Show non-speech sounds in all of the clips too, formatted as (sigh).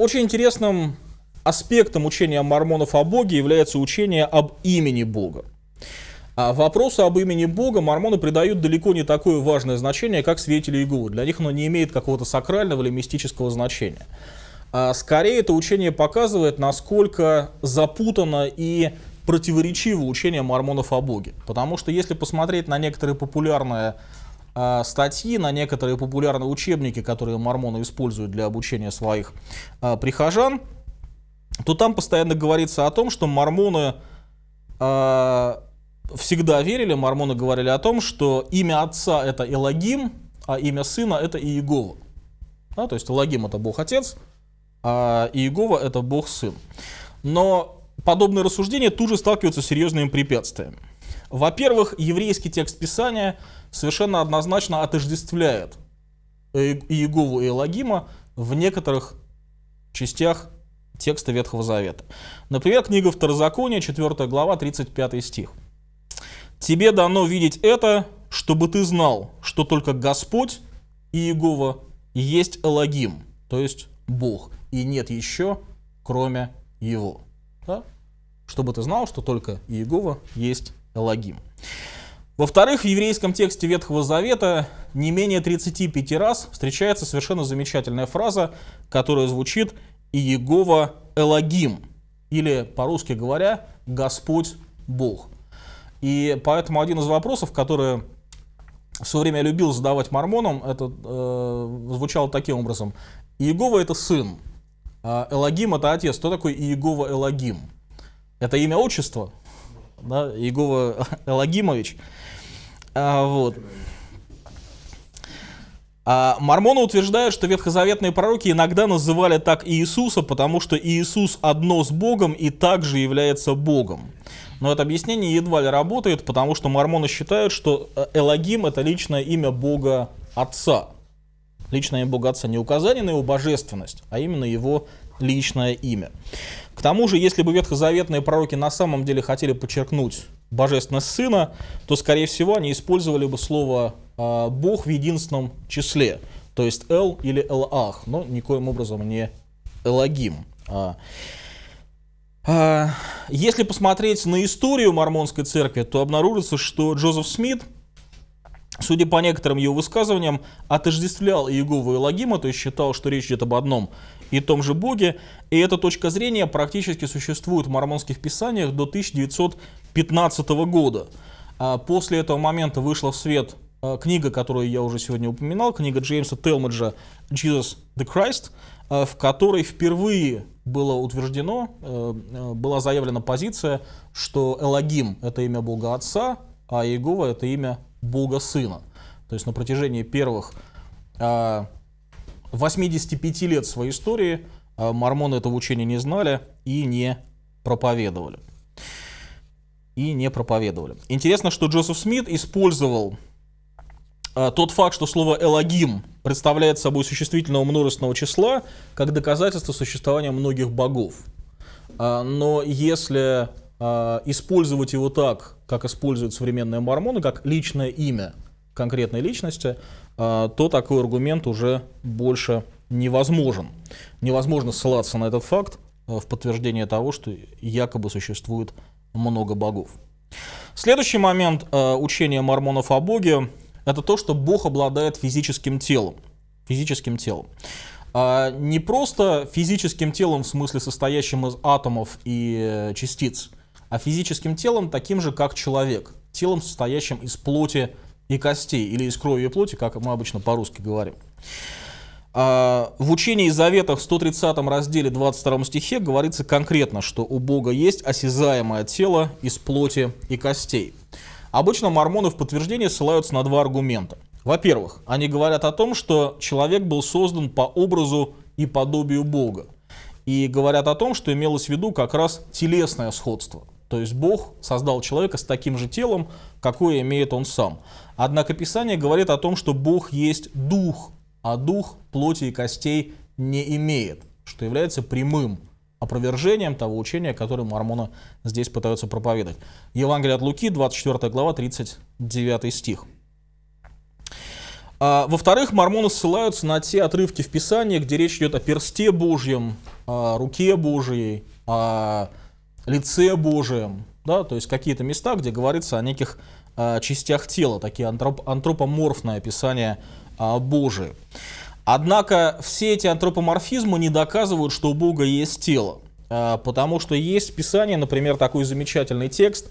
Очень интересным аспектом учения мормонов о Боге является учение об имени Бога. А вопросу об имени Бога мормоны придают далеко не такое важное значение, как свидетели Иеговы. Для них оно не имеет какого-то сакрального или мистического значения. А скорее это учение показывает, насколько запутано и противоречиво учение мормонов о Боге. Потому что если посмотреть на некоторые популярные а, статьи на некоторые популярные учебники, которые мормоны используют для обучения своих а, прихожан, то там постоянно говорится о том, что мормоны а, всегда верили, мормоны говорили о том, что имя отца это Элогим, а имя сына это Иегова. Да, то есть Элогим это Бог Отец, а Иегова это Бог Сын. Но подобные рассуждения тут же сталкиваются с серьезными препятствиями. Во-первых, еврейский текст Писания совершенно однозначно отождествляет Иегову и Элогима в некоторых частях текста Ветхого Завета. Например, книга Второзакония, 4 глава, 35 стих. «Тебе дано видеть это, чтобы ты знал, что только Господь и Иегова есть Элогим, то есть Бог, и нет еще, кроме Его». Да? Чтобы ты знал, что только Иегова есть Элогим. Во-вторых, в еврейском тексте Ветхого Завета не менее 35 раз встречается совершенно замечательная фраза, которая звучит «Иегова Элогим», или, по-русски говоря, «Господь Бог». И поэтому один из вопросов, который в свое время я любил задавать мормонам, это э, звучало таким образом. Иегова – это сын, а Элогим – это отец. Кто такой Иегова Элогим? Это имя отчество? да, Егова Элагимович. (laughs) А, вот. А, мормоны утверждают, что ветхозаветные пророки иногда называли так Иисуса, потому что Иисус одно с Богом и также является Богом. Но это объяснение едва ли работает, потому что мормоны считают, что э, Элагим — это личное имя Бога Отца. Личное имя Бога Отца не указание на его божественность, а именно его личное имя. К тому же, если бы ветхозаветные пророки на самом деле хотели подчеркнуть божественность Сына, то, скорее всего, они использовали бы слово а, «Бог» в единственном числе, то есть «Эл» или «Элах», но никоим образом не «Элагим». А. А, если посмотреть на историю мормонской церкви, то обнаружится, что Джозеф Смит – Судя по некоторым его высказываниям, отождествлял Иегову и Лагима, то есть считал, что речь идет об одном и том же Боге, и эта точка зрения практически существует в мормонских писаниях до 1915 года. А после этого момента вышла в свет а, книга, которую я уже сегодня упоминал, книга Джеймса Телмаджа «Jesus the Christ», а, в которой впервые было утверждено, была заявлена позиция, что Элогим – это имя Бога Отца, а Иегова – это имя Бога Сына. То есть на протяжении первых 85 а, лет своей истории а, мормоны этого учения не знали и не проповедовали. И не проповедовали. Интересно, что Джозеф Смит использовал а, тот факт, что слово «элогим» представляет собой существительного множественного числа, как доказательство существования многих богов. Но если а, использовать его так, как используют современные мормоны, как личное имя конкретной личности, а, то такой аргумент уже больше невозможен. Невозможно ссылаться на этот факт а, в подтверждение того, что якобы существует много богов. Следующий момент учения мормонов о Боге – это то, что Бог обладает физическим телом. Физическим телом. Не просто физическим телом в смысле состоящим из атомов и э, частиц – а физическим телом таким же, как человек, телом, состоящим из плоти и костей, или из крови и плоти, как мы обычно по-русски говорим. А, в учении и заветах в 130 разделе 22 стихе говорится конкретно, что у Бога есть осязаемое тело из плоти и костей. Обычно мормоны в подтверждение ссылаются на два аргумента. Во-первых, они говорят о том, что человек был создан по образу и подобию Бога. И говорят о том, что имелось в виду как раз телесное сходство. То есть Бог создал человека с таким же телом, какое имеет он сам. Однако Писание говорит о том, что Бог есть дух, а дух плоти и костей не имеет, что является прямым опровержением того учения, которое мормоны здесь пытаются проповедовать. Евангелие от Луки, 24 глава, 39 стих. А, во-вторых, мормоны ссылаются на те отрывки в Писании, где речь идет о персте Божьем, о руке Божьей, о лице Божием, да, то есть какие-то места, где говорится о неких э, частях тела, такие антроп, антропоморфные описания э, а, Божие. Однако все эти антропоморфизмы не доказывают, что у Бога есть тело, э, потому что есть Писание, например, такой замечательный текст,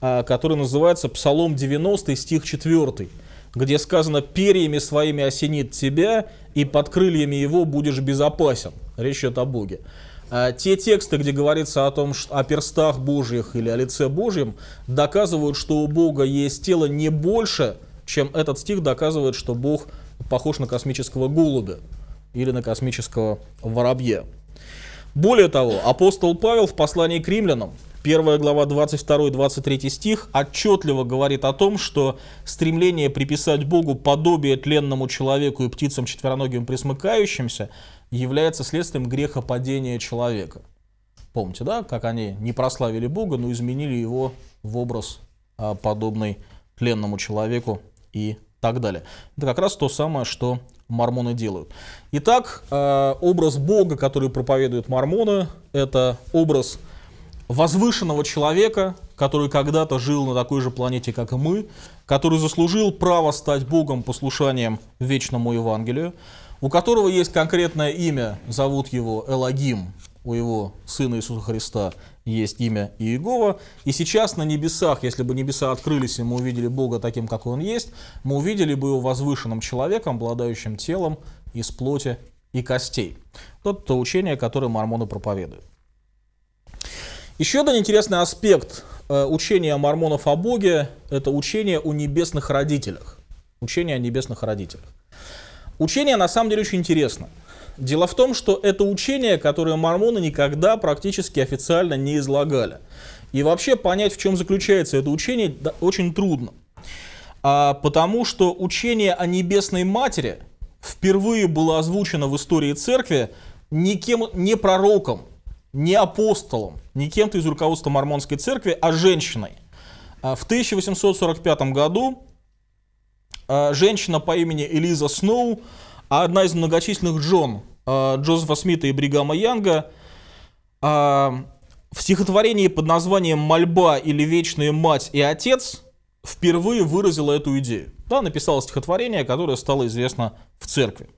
э, который называется Псалом 90, стих 4 где сказано «перьями своими осенит тебя, и под крыльями его будешь безопасен». Речь идет о Боге. А те тексты, где говорится о том, что, о перстах Божьих или о лице Божьем, доказывают, что у Бога есть тело не больше, чем этот стих доказывает, что Бог похож на космического голубя или на космического воробья. Более того, апостол Павел в послании к римлянам, 1 глава 22-23 стих, отчетливо говорит о том, что стремление приписать Богу подобие тленному человеку и птицам четвероногим присмыкающимся является следствием греха падения человека. Помните, да, как они не прославили Бога, но изменили его в образ а, подобный пленному человеку и так далее. Это как раз то самое, что мормоны делают. Итак, а, образ Бога, который проповедуют мормоны, это образ возвышенного человека, который когда-то жил на такой же планете, как и мы, который заслужил право стать Богом послушанием вечному Евангелию, у которого есть конкретное имя, зовут его Элогим, у его Сына Иисуса Христа есть имя Иегова. И сейчас на небесах, если бы небеса открылись, и мы увидели Бога таким, как Он есть, мы увидели бы Его возвышенным человеком, обладающим телом из плоти и костей. Вот то учение, которое мормоны проповедуют. Еще один интересный аспект э, учения мормонов о Боге – это учение о небесных родителях. Учение о небесных родителях. Учение на самом деле очень интересно. Дело в том, что это учение, которое мормоны никогда практически официально не излагали. И вообще понять, в чем заключается это учение, очень трудно. А, потому что учение о Небесной Матери впервые было озвучено в истории церкви никем, не пророком, не апостолом, не кем-то из руководства мормонской церкви, а женщиной. А, в 1845 году а, женщина по имени Элиза Сноу, а одна из многочисленных Джон, а, Джозефа Смита и Бригама Янга, а, в стихотворении под названием «Мольба» или «Вечная мать и отец» впервые выразила эту идею. Да, написала стихотворение, которое стало известно в церкви.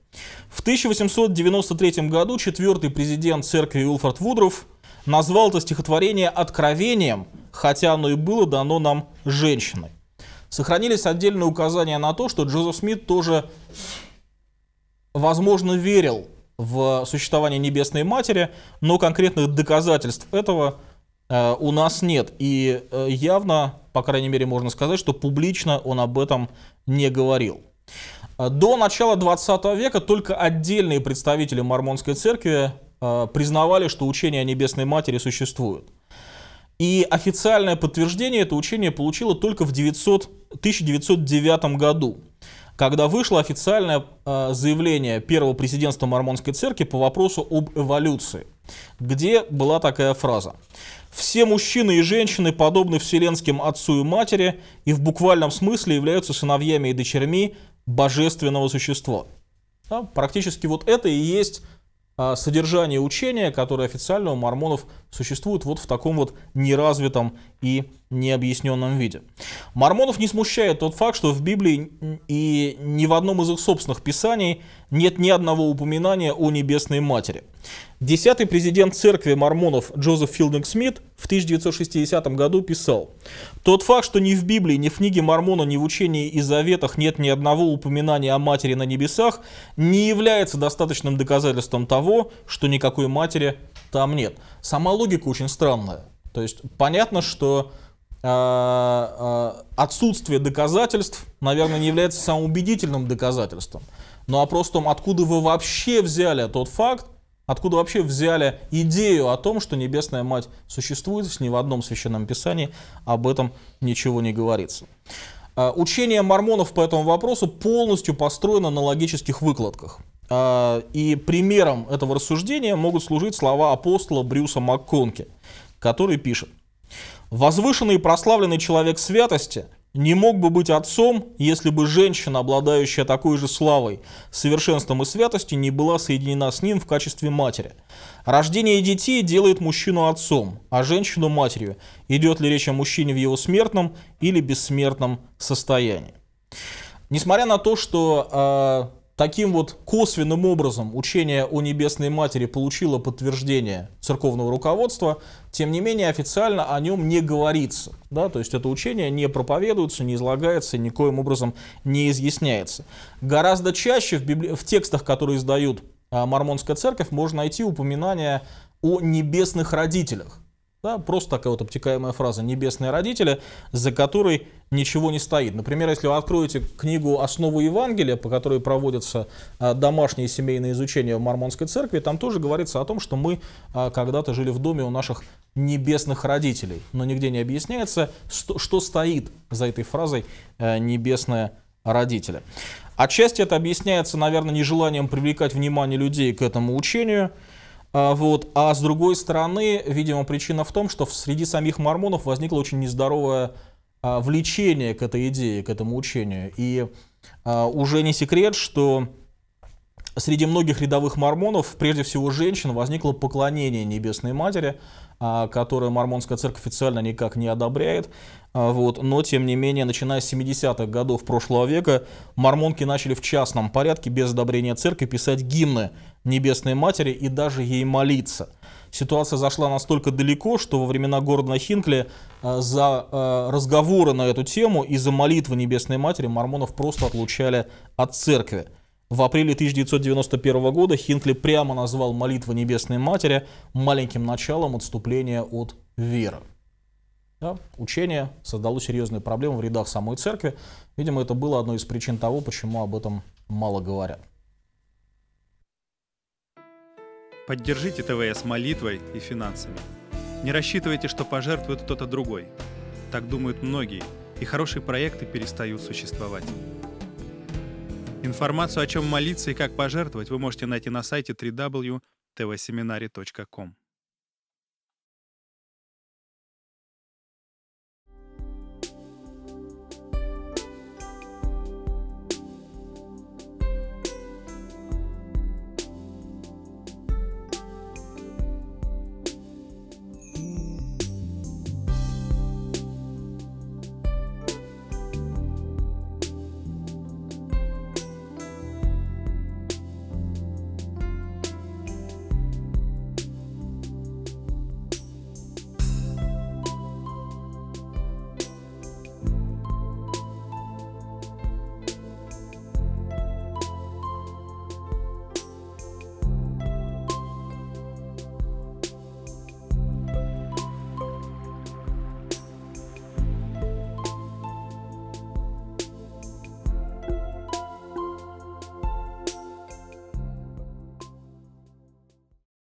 В 1893 году четвертый президент церкви Уилфорд Вудров назвал это стихотворение откровением, хотя оно и было дано нам женщиной. Сохранились отдельные указания на то, что Джозеф Смит тоже, возможно, верил в существование Небесной Матери, но конкретных доказательств этого э, у нас нет. И э, явно, по крайней мере, можно сказать, что публично он об этом не говорил. До начала 20 века только отдельные представители мормонской церкви э, признавали, что учение о Небесной Матери существует. И официальное подтверждение это учение получило только в 900, 1909 году, когда вышло официальное э, заявление первого президентства Мормонской церкви по вопросу об эволюции, где была такая фраза. Все мужчины и женщины подобны вселенским отцу и матери и в буквальном смысле являются сыновьями и дочерьми божественного существа. Да, практически вот это и есть а содержание учения, которое официально у мормонов существует вот в таком вот неразвитом и необъясненном виде. Мормонов не смущает тот факт, что в Библии и ни в одном из их собственных писаний нет ни одного упоминания о Небесной Матери – Десятый президент церкви мормонов Джозеф Филдинг Смит в 1960 году писал, «Тот факт, что ни в Библии, ни в книге Мормона, ни в учении и заветах нет ни одного упоминания о матери на небесах, не является достаточным доказательством того, что никакой матери там нет». Сама логика очень странная. То есть понятно, что а, а, отсутствие доказательств, наверное, не является самым убедительным доказательством. Но ну, а просто откуда вы вообще взяли тот факт, Откуда вообще взяли идею о том, что Небесная Мать существует, если ни в одном священном писании об этом ничего не говорится. А, учение мормонов по этому вопросу полностью построено на логических выкладках. А, и примером этого рассуждения могут служить слова апостола Брюса МакКонки, который пишет «Возвышенный и прославленный человек святости – не мог бы быть отцом, если бы женщина, обладающая такой же славой, совершенством и святостью, не была соединена с ним в качестве матери. Рождение детей делает мужчину отцом, а женщину матерью. Идет ли речь о мужчине в его смертном или бессмертном состоянии? Несмотря на то, что а, Таким вот косвенным образом учение о Небесной Матери получило подтверждение церковного руководства, тем не менее официально о нем не говорится. Да? То есть это учение не проповедуется, не излагается, никоим образом не изъясняется. Гораздо чаще в, библи... в текстах, которые издают а, Мормонская церковь, можно найти упоминания о небесных родителях. Да, просто такая вот обтекаемая фраза «небесные родители», за которой ничего не стоит. Например, если вы откроете книгу «Основы Евангелия», по которой проводятся а, домашние семейные изучения в Мормонской церкви, там тоже говорится о том, что мы а, когда-то жили в доме у наших небесных родителей. Но нигде не объясняется, что стоит за этой фразой э, «небесные родители». Отчасти это объясняется, наверное, нежеланием привлекать внимание людей к этому учению – а, вот. А с другой стороны, видимо, причина в том, что среди самих мормонов возникло очень нездоровое а, влечение к этой идее, к этому учению. И а, уже не секрет, что среди многих рядовых мормонов, прежде всего женщин, возникло поклонение Небесной Матери, а, которую мормонская церковь официально никак не одобряет. А, вот. Но, тем не менее, начиная с 70-х годов прошлого века, мормонки начали в частном порядке, без одобрения церкви, писать гимны Небесной Матери и даже ей молиться. Ситуация зашла настолько далеко, что во времена Гордона Хинкли а, за разговоры на эту тему и за молитвы Небесной Матери мормонов просто отлучали от церкви. В апреле 1991 года Хинкли прямо назвал молитву Небесной Матери маленьким началом отступления от веры. Да? Учение создало серьезные проблемы в рядах самой церкви. Видимо, это было одной из причин того, почему об этом мало говорят. Поддержите ТВС молитвой и финансами. Не рассчитывайте, что пожертвует кто-то другой. Так думают многие, и хорошие проекты перестают существовать. Информацию, о чем молиться и как пожертвовать, вы можете найти на сайте www.tvseminary.com.